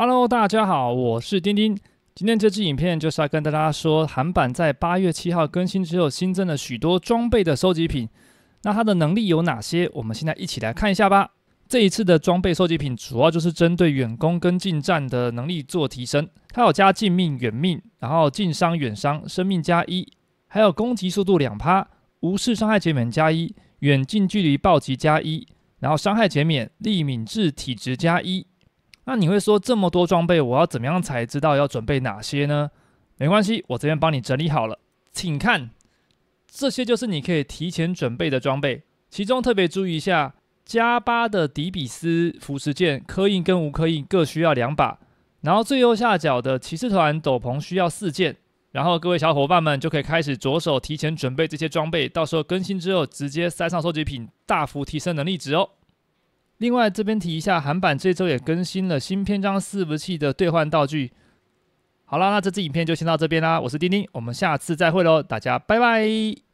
Hello，大家好，我是丁丁。今天这支影片就是要跟大家说，韩版在八月七号更新之后新增了许多装备的收集品。那它的能力有哪些？我们现在一起来看一下吧。这一次的装备收集品主要就是针对远攻跟近战的能力做提升。它有加近命、远命，然后近伤、远伤，生命加一，还有攻击速度两趴，无视伤害减免加一，远近距离暴击加一，然后伤害减免、力敏智体值加一。那你会说这么多装备，我要怎么样才知道要准备哪些呢？没关系，我这边帮你整理好了，请看，这些就是你可以提前准备的装备。其中特别注意一下，加巴的迪比斯腐蚀剑，刻印跟无刻印各需要两把，然后最右下角的骑士团斗篷需要四件。然后各位小伙伴们就可以开始着手提前准备这些装备，到时候更新之后直接塞上收集品，大幅提升能力值哦。另外，这边提一下，韩版这周也更新了新篇章伺服器的兑换道具。好了，那这支影片就先到这边啦，我是丁丁，我们下次再会喽，大家拜拜。